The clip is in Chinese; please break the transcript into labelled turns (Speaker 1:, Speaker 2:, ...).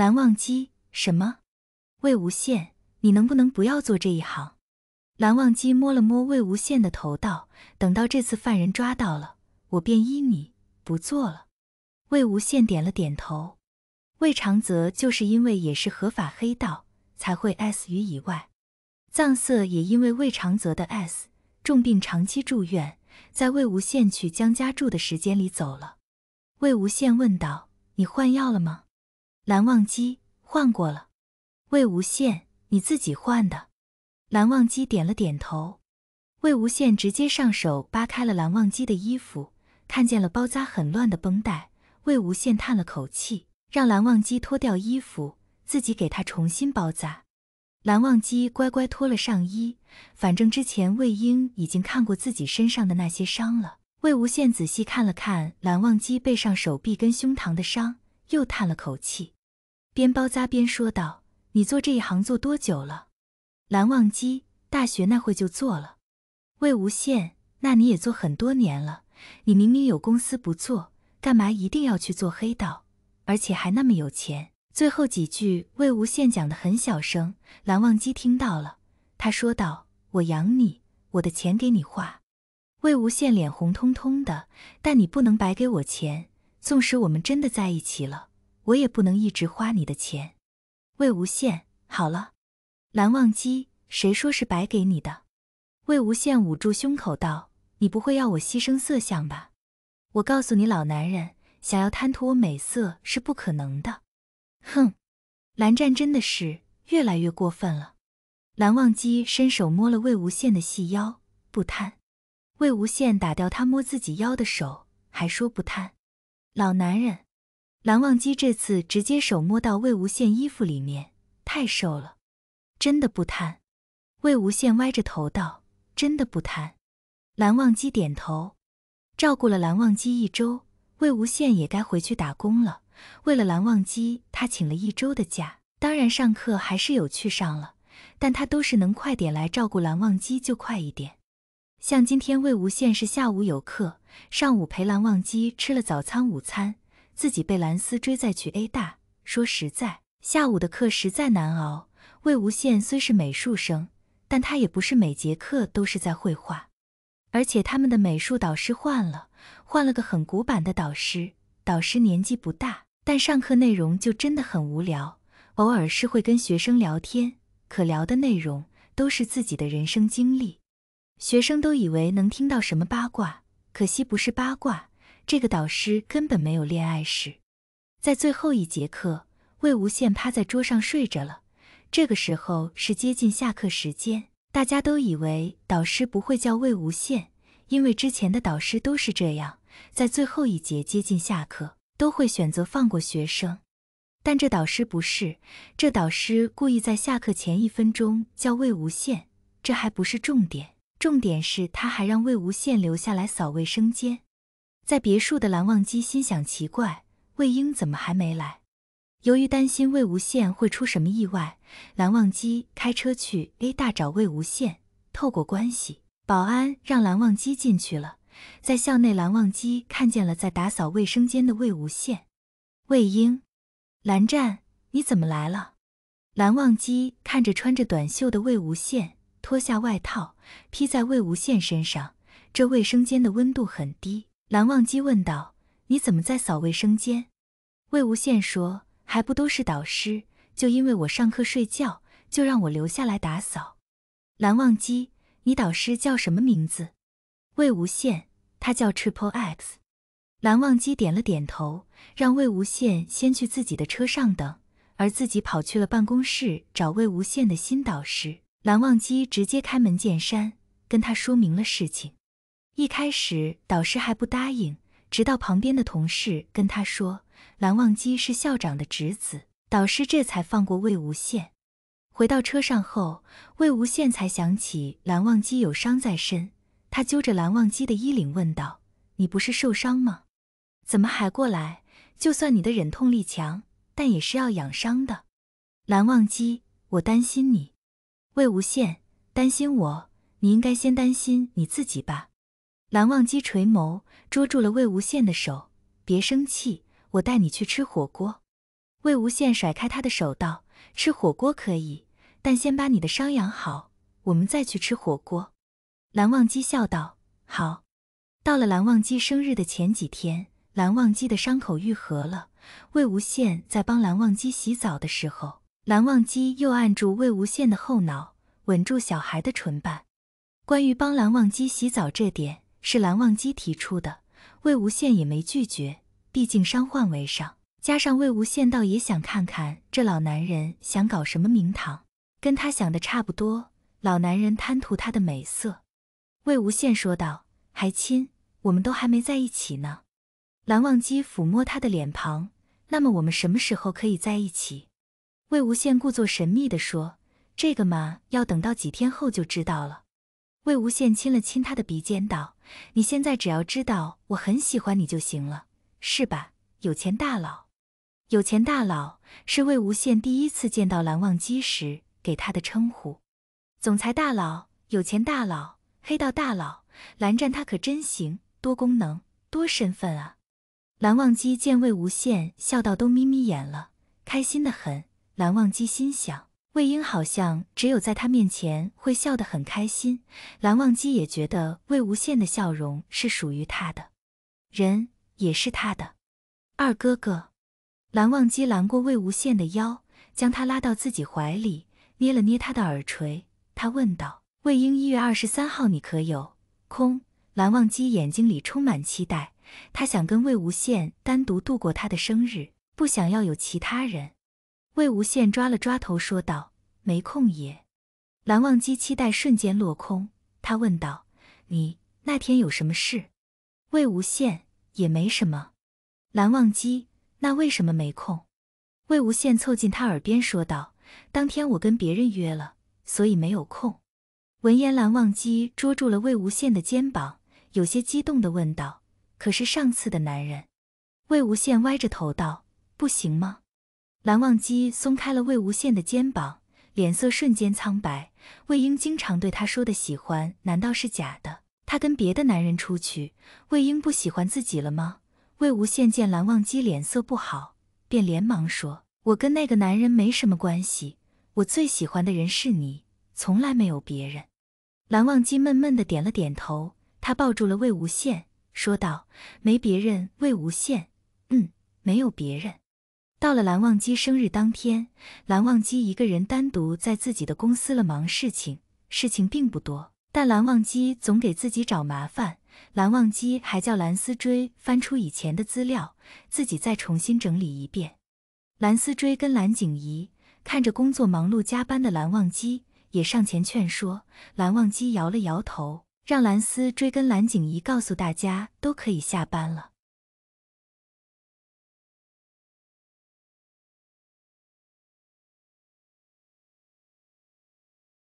Speaker 1: 蓝忘机，什么？魏无羡，你能不能不要做这一行？蓝忘机摸了摸魏无羡的头，道：“等到这次犯人抓到了，我便依你不做了。”魏无羡点了点头。魏长泽就是因为也是合法黑道，才会 S 于以外。藏色也因为魏长泽的 S 重病长期住院，在魏无羡去江家住的时间里走了。魏无羡问道：“你换药了吗？”蓝忘机换过了，魏无羡，你自己换的。蓝忘机点了点头。魏无羡直接上手扒开了蓝忘机的衣服，看见了包扎很乱的绷带。魏无羡叹了口气，让蓝忘机脱掉衣服，自己给他重新包扎。蓝忘机乖乖脱了上衣，反正之前魏婴已经看过自己身上的那些伤了。魏无羡仔细看了看蓝忘机背上、手臂跟胸膛的伤，又叹了口气。边包扎边说道：“你做这一行做多久了？”蓝忘机：“大学那会就做了。”魏无羡：“那你也做很多年了。你明明有公司不做，干嘛一定要去做黑道？而且还那么有钱？”最后几句魏无羡讲的很小声，蓝忘机听到了。他说道：“我养你，我的钱给你花。”魏无羡脸红彤彤的，但你不能白给我钱，纵使我们真的在一起了。我也不能一直花你的钱，魏无羡。好了，蓝忘机，谁说是白给你的？魏无羡捂住胸口道：“你不会要我牺牲色相吧？”我告诉你，老男人想要贪图我美色是不可能的。哼，蓝湛真的是越来越过分了。蓝忘机伸手摸了魏无羡的细腰，不贪。魏无羡打掉他摸自己腰的手，还说不贪。老男人。蓝忘机这次直接手摸到魏无羡衣服里面，太瘦了，真的不贪。魏无羡歪着头道：“真的不贪。”蓝忘机点头。照顾了蓝忘机一周，魏无羡也该回去打工了。为了蓝忘机，他请了一周的假，当然上课还是有去上了，但他都是能快点来照顾蓝忘机就快一点。像今天魏无羡是下午有课，上午陪蓝忘机吃了早餐、午餐。自己被蓝斯追再去 A 大。说实在，下午的课实在难熬。魏无羡虽是美术生，但他也不是每节课都是在绘画。而且他们的美术导师换了，换了个很古板的导师。导师年纪不大，但上课内容就真的很无聊。偶尔是会跟学生聊天，可聊的内容都是自己的人生经历，学生都以为能听到什么八卦，可惜不是八卦。这个导师根本没有恋爱史，在最后一节课，魏无羡趴在桌上睡着了。这个时候是接近下课时间，大家都以为导师不会叫魏无羡，因为之前的导师都是这样，在最后一节接近下课都会选择放过学生。但这导师不是，这导师故意在下课前一分钟叫魏无羡。这还不是重点，重点是他还让魏无羡留下来扫卫生间。在别墅的蓝忘机心想：奇怪，魏婴怎么还没来？由于担心魏无羡会出什么意外，蓝忘机开车去 A 大找魏无羡。透过关系，保安让蓝忘机进去了。在校内，蓝忘机看见了在打扫卫生间的魏无羡、魏婴、蓝湛，你怎么来了？蓝忘机看着穿着短袖的魏无羡，脱下外套披在魏无羡身上。这卫生间的温度很低。蓝忘机问道：“你怎么在扫卫生间？”魏无羡说：“还不都是导师？就因为我上课睡觉，就让我留下来打扫。”蓝忘机：“你导师叫什么名字？”魏无羡：“他叫 Triple X。”蓝忘机点了点头，让魏无羡先去自己的车上等，而自己跑去了办公室找魏无羡的新导师。蓝忘机直接开门见山，跟他说明了事情。一开始导师还不答应，直到旁边的同事跟他说蓝忘机是校长的侄子，导师这才放过魏无羡。回到车上后，魏无羡才想起蓝忘机有伤在身，他揪着蓝忘机的衣领问道：“你不是受伤吗？怎么还过来？就算你的忍痛力强，但也是要养伤的。”蓝忘机，我担心你。魏无羡，担心我？你应该先担心你自己吧。蓝忘机垂眸，捉住了魏无羡的手，别生气，我带你去吃火锅。魏无羡甩开他的手，道：“吃火锅可以，但先把你的伤养好，我们再去吃火锅。”蓝忘机笑道：“好。”到了蓝忘机生日的前几天，蓝忘机的伤口愈合了。魏无羡在帮蓝忘机洗澡的时候，蓝忘机又按住魏无羡的后脑，吻住小孩的唇瓣。关于帮蓝忘机洗澡这点。是蓝忘机提出的，魏无羡也没拒绝，毕竟伤患为上，加上魏无羡倒也想看看这老男人想搞什么名堂，跟他想的差不多，老男人贪图他的美色。魏无羡说道：“还亲，我们都还没在一起呢。”蓝忘机抚摸他的脸庞，那么我们什么时候可以在一起？魏无羡故作神秘的说：“这个嘛，要等到几天后就知道了。”魏无羡亲了亲他的鼻尖，道。你现在只要知道我很喜欢你就行了，是吧？有钱大佬，有钱大佬是魏无羡第一次见到蓝忘机时给他的称呼。总裁大佬，有钱大佬，黑道大佬，蓝湛他可真行，多功能多身份啊！蓝忘机见魏无羡笑到都眯眯眼了，开心的很。蓝忘机心想。魏婴好像只有在他面前会笑得很开心，蓝忘机也觉得魏无羡的笑容是属于他的，人也是他的。二哥哥，蓝忘机揽过魏无羡的腰，将他拉到自己怀里，捏了捏他的耳垂，他问道：“魏婴一月二十三号，你可有空？”蓝忘机眼睛里充满期待，他想跟魏无羡单独度过他的生日，不想要有其他人。魏无羡抓了抓头，说道：“没空。”也，蓝忘机期待瞬间落空。他问道：“你那天有什么事？”魏无羡：“也没什么。”蓝忘机：“那为什么没空？”魏无羡凑近他耳边说道：“当天我跟别人约了，所以没有空。”闻言，蓝忘机捉住了魏无羡的肩膀，有些激动的问道：“可是上次的男人？”魏无羡歪着头道：“不行吗？”蓝忘机松开了魏无羡的肩膀，脸色瞬间苍白。魏婴经常对他说的喜欢，难道是假的？他跟别的男人出去，魏婴不喜欢自己了吗？魏无羡见蓝忘机脸色不好，便连忙说：“我跟那个男人没什么关系，我最喜欢的人是你，从来没有别人。”蓝忘机闷闷的点了点头，他抱住了魏无羡，说道：“没别人。”魏无羡：“嗯，没有别人。”到了蓝忘机生日当天，蓝忘机一个人单独在自己的公司了忙事情，事情并不多，但蓝忘机总给自己找麻烦。蓝忘机还叫蓝思追翻出以前的资料，自己再重新整理一遍。蓝思追跟蓝景怡看着工作忙碌加班的蓝忘机，也上前劝说。蓝忘机摇了摇头，让蓝思追跟蓝景怡告诉大家都可以下班了。